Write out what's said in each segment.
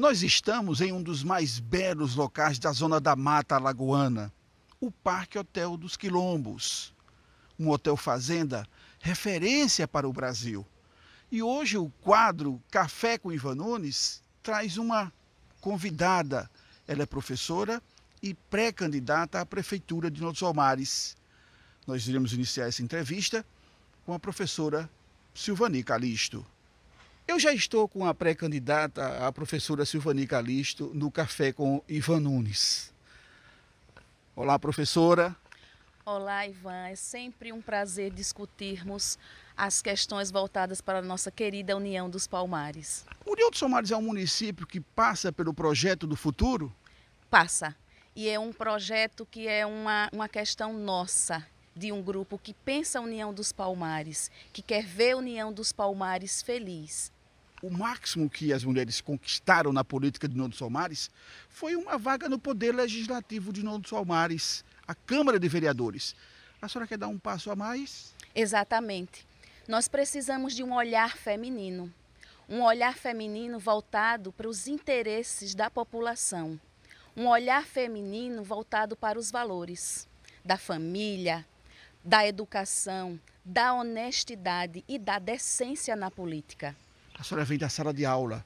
Nós estamos em um dos mais belos locais da zona da Mata Alagoana, o Parque Hotel dos Quilombos. Um hotel fazenda referência para o Brasil. E hoje o quadro Café com Ivan Nunes traz uma convidada. Ela é professora e pré-candidata à Prefeitura de Notos Almares. Nós iremos iniciar essa entrevista com a professora Silvani Calisto. Eu já estou com a pré-candidata, a professora Silvani Calisto, no Café com Ivan Nunes. Olá, professora. Olá, Ivan. É sempre um prazer discutirmos as questões voltadas para a nossa querida União dos Palmares. União dos Palmares é um município que passa pelo projeto do futuro? Passa. E é um projeto que é uma, uma questão nossa, de um grupo que pensa a União dos Palmares, que quer ver a União dos Palmares feliz o máximo que as mulheres conquistaram na política de Nando Somares foi uma vaga no poder legislativo de Nando Somares, a Câmara de Vereadores. A senhora quer dar um passo a mais? Exatamente. Nós precisamos de um olhar feminino, um olhar feminino voltado para os interesses da população, um olhar feminino voltado para os valores da família, da educação, da honestidade e da decência na política a senhora vem da sala de aula.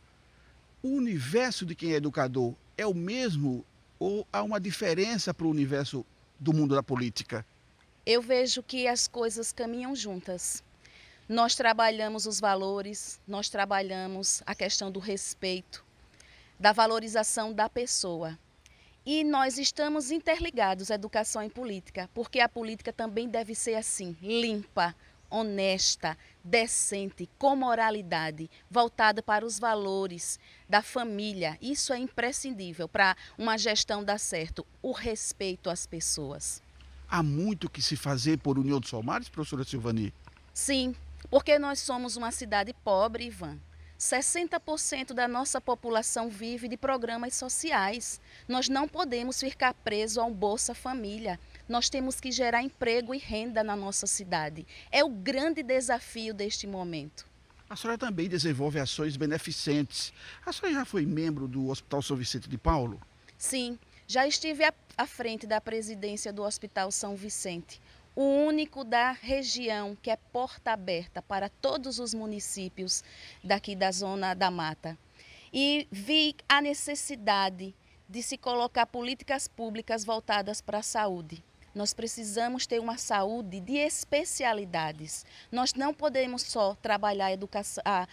O universo de quem é educador é o mesmo ou há uma diferença para o universo do mundo da política? Eu vejo que as coisas caminham juntas. Nós trabalhamos os valores, nós trabalhamos a questão do respeito, da valorização da pessoa. E nós estamos interligados, educação e política, porque a política também deve ser assim, limpa, honesta, decente, com moralidade, voltada para os valores da família. Isso é imprescindível para uma gestão dar certo, o respeito às pessoas. Há muito que se fazer por União dos Salmares, professora Silvani? Sim, porque nós somos uma cidade pobre, Ivan. 60% da nossa população vive de programas sociais. Nós não podemos ficar presos a um Bolsa Família. Nós temos que gerar emprego e renda na nossa cidade. É o grande desafio deste momento. A senhora também desenvolve ações beneficentes. A senhora já foi membro do Hospital São Vicente de Paulo? Sim, já estive à frente da presidência do Hospital São Vicente, o único da região que é porta aberta para todos os municípios daqui da Zona da Mata. E vi a necessidade de se colocar políticas públicas voltadas para a saúde. Nós precisamos ter uma saúde de especialidades. Nós não podemos só trabalhar a, educação, a,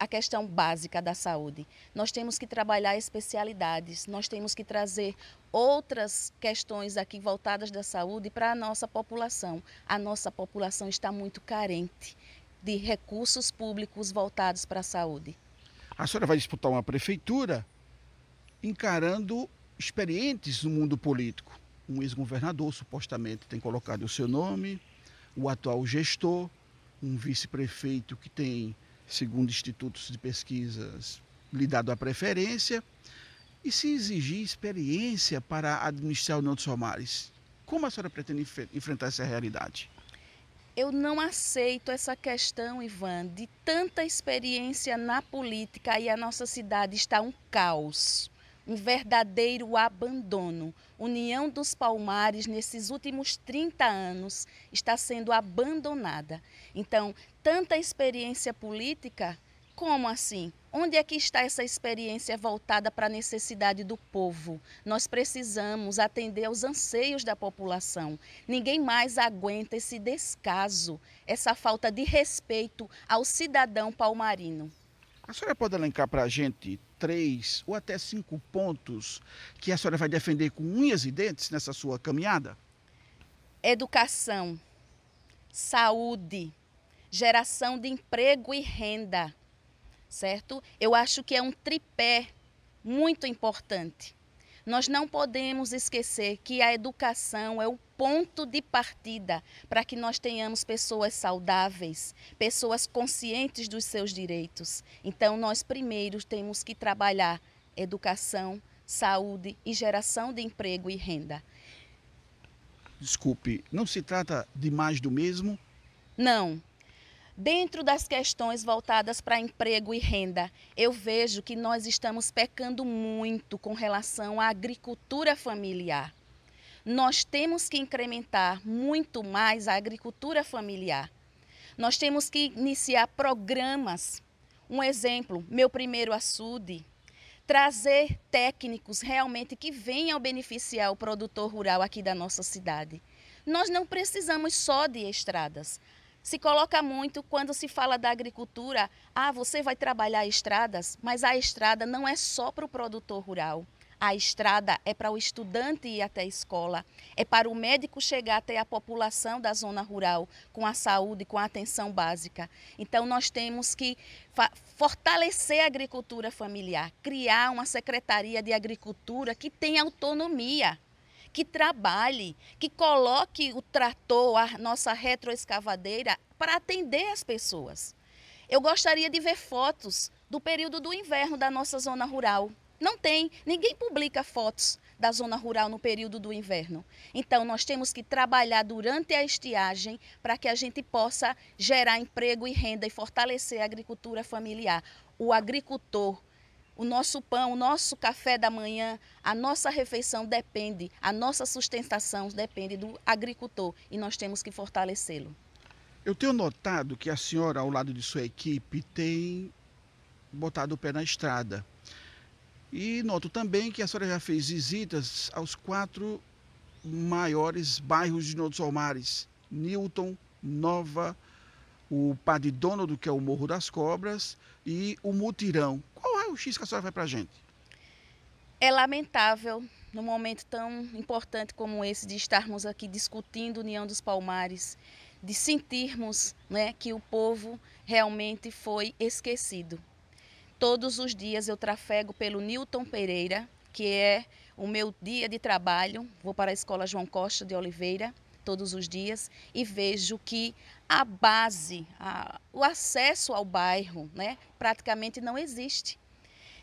a questão básica da saúde. Nós temos que trabalhar especialidades, nós temos que trazer outras questões aqui voltadas da saúde para a nossa população. A nossa população está muito carente de recursos públicos voltados para a saúde. A senhora vai disputar uma prefeitura encarando experientes no mundo político um ex-governador, supostamente, tem colocado o seu nome, o atual gestor, um vice-prefeito que tem, segundo institutos de pesquisas, lhe dado a preferência, e se exigir experiência para administrar o Notos Somares. Como a senhora pretende enfrentar essa realidade? Eu não aceito essa questão, Ivan, de tanta experiência na política e a nossa cidade está um caos um verdadeiro abandono. União dos Palmares, nesses últimos 30 anos, está sendo abandonada. Então, tanta experiência política, como assim? Onde é que está essa experiência voltada para a necessidade do povo? Nós precisamos atender aos anseios da população. Ninguém mais aguenta esse descaso, essa falta de respeito ao cidadão palmarino. A senhora pode elencar para a gente três ou até cinco pontos que a senhora vai defender com unhas e dentes nessa sua caminhada? Educação, saúde, geração de emprego e renda, certo? Eu acho que é um tripé muito importante. Nós não podemos esquecer que a educação é o ponto de partida para que nós tenhamos pessoas saudáveis, pessoas conscientes dos seus direitos. Então, nós primeiro temos que trabalhar educação, saúde e geração de emprego e renda. Desculpe, não se trata de mais do mesmo? Não, Dentro das questões voltadas para emprego e renda, eu vejo que nós estamos pecando muito com relação à agricultura familiar. Nós temos que incrementar muito mais a agricultura familiar. Nós temos que iniciar programas. Um exemplo, meu primeiro açude, trazer técnicos realmente que venham beneficiar o produtor rural aqui da nossa cidade. Nós não precisamos só de estradas. Se coloca muito quando se fala da agricultura, ah, você vai trabalhar estradas, mas a estrada não é só para o produtor rural. A estrada é para o estudante ir até a escola, é para o médico chegar até a população da zona rural com a saúde, com a atenção básica. Então, nós temos que fortalecer a agricultura familiar, criar uma secretaria de agricultura que tenha autonomia que trabalhe, que coloque o trator, a nossa retroescavadeira, para atender as pessoas. Eu gostaria de ver fotos do período do inverno da nossa zona rural. Não tem, ninguém publica fotos da zona rural no período do inverno. Então, nós temos que trabalhar durante a estiagem para que a gente possa gerar emprego e renda e fortalecer a agricultura familiar. O agricultor o nosso pão, o nosso café da manhã, a nossa refeição depende, a nossa sustentação depende do agricultor e nós temos que fortalecê-lo. Eu tenho notado que a senhora, ao lado de sua equipe, tem botado o pé na estrada. E noto também que a senhora já fez visitas aos quatro maiores bairros de Nodos Almares: Newton, Nova, o Padre Donald, que é o Morro das Cobras, e o Mutirão o X que a senhora vai para a gente? É lamentável, num momento tão importante como esse, de estarmos aqui discutindo União dos Palmares, de sentirmos né, que o povo realmente foi esquecido. Todos os dias eu trafego pelo Newton Pereira, que é o meu dia de trabalho. Vou para a escola João Costa de Oliveira todos os dias e vejo que a base, a, o acesso ao bairro, né, praticamente não existe.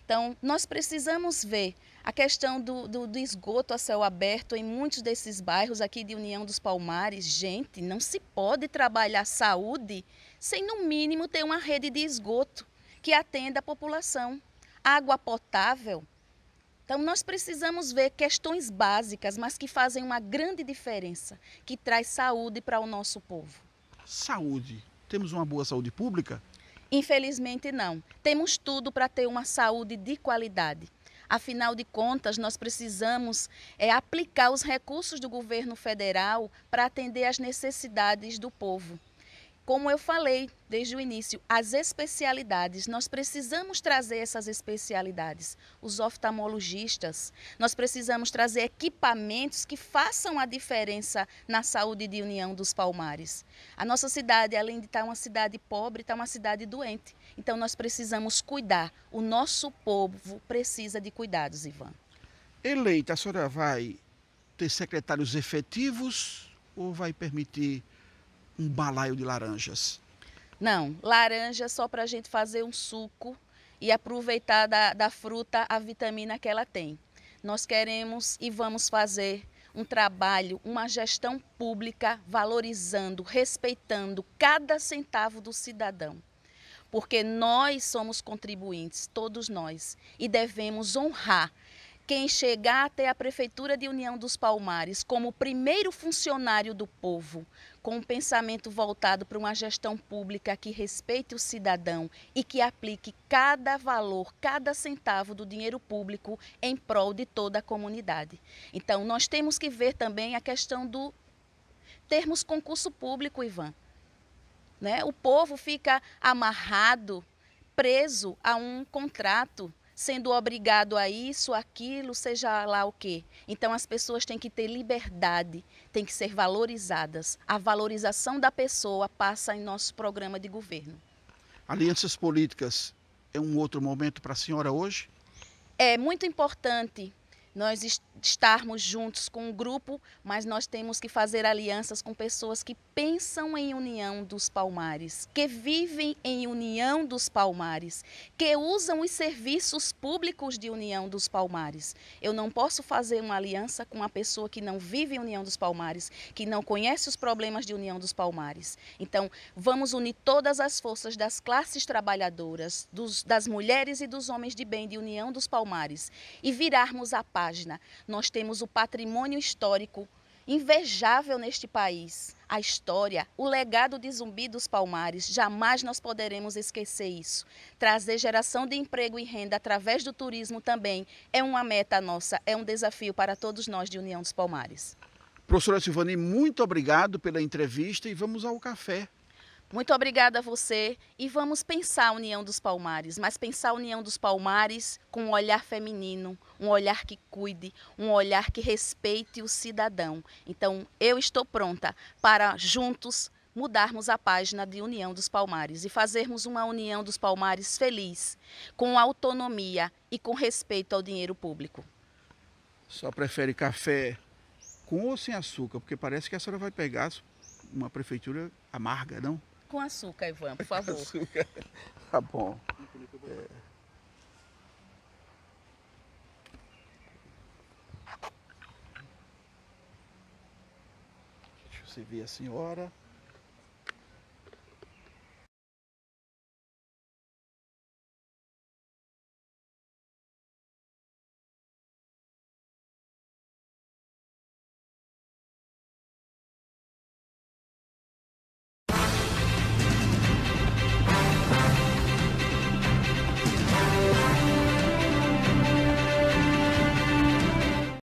Então, nós precisamos ver a questão do, do, do, esgoto a céu aberto em muitos desses bairros aqui de União dos Palmares. Gente, não se pode trabalhar saúde sem, no mínimo, ter uma rede de esgoto que atenda a população. Água potável. Então, nós precisamos ver questões básicas, mas que fazem uma grande diferença, que traz saúde para o nosso povo. Saúde. Temos uma boa saúde pública? Infelizmente não. Temos tudo para ter uma saúde de qualidade. Afinal de contas, nós precisamos é, aplicar os recursos do governo federal para atender às necessidades do povo. Como eu falei desde o início, as especialidades, nós precisamos trazer essas especialidades, os oftalmologistas, nós precisamos trazer equipamentos que façam a diferença na saúde de União dos Palmares. A nossa cidade, além de estar uma cidade pobre, está uma cidade doente. Então nós precisamos cuidar. O nosso povo precisa de cuidados, Ivan. Eleita, a senhora vai ter secretários efetivos ou vai permitir um balaio de laranjas? Não, laranja só para a gente fazer um suco e aproveitar da, da fruta a vitamina que ela tem. Nós queremos e vamos fazer um trabalho, uma gestão pública valorizando, respeitando cada centavo do cidadão. Porque nós somos contribuintes, todos nós, e devemos honrar quem chegar até a Prefeitura de União dos Palmares como primeiro funcionário do povo, com um pensamento voltado para uma gestão pública que respeite o cidadão e que aplique cada valor, cada centavo do dinheiro público em prol de toda a comunidade. Então, nós temos que ver também a questão do termos concurso público, Ivan. Né? O povo fica amarrado, preso a um contrato sendo obrigado a isso, aquilo, seja lá o quê. Então as pessoas têm que ter liberdade, têm que ser valorizadas. A valorização da pessoa passa em nosso programa de governo. Alianças políticas é um outro momento para a senhora hoje? É muito importante nós estarmos juntos com um grupo, mas nós temos que fazer alianças com pessoas que pensam em união dos palmares, que vivem em união dos palmares, que usam os serviços públicos de união dos palmares. Eu não posso fazer uma aliança com uma pessoa que não vive em união dos palmares, que não conhece os problemas de união dos palmares. Então, vamos unir todas as forças das classes trabalhadoras, dos, das mulheres e dos homens de bem de união dos palmares e virarmos a página. Nós temos o patrimônio histórico invejável neste país. A história, o legado de Zumbi dos Palmares, jamais nós poderemos esquecer isso. Trazer geração de emprego e renda através do turismo também é uma meta nossa, é um desafio para todos nós de União dos Palmares. Professora Silvani, muito obrigado pela entrevista e vamos ao café. Muito obrigada a você e vamos pensar a União dos Palmares, mas pensar a União dos Palmares com um olhar feminino, um olhar que cuide, um olhar que respeite o cidadão. Então, eu estou pronta para juntos mudarmos a página de União dos Palmares e fazermos uma União dos Palmares feliz, com autonomia e com respeito ao dinheiro público. Só prefere café com ou sem açúcar? Porque parece que a senhora vai pegar uma prefeitura amarga, não? com açúcar, Ivan, por favor. açúcar. Tá bom. É. Deixa eu ver a senhora.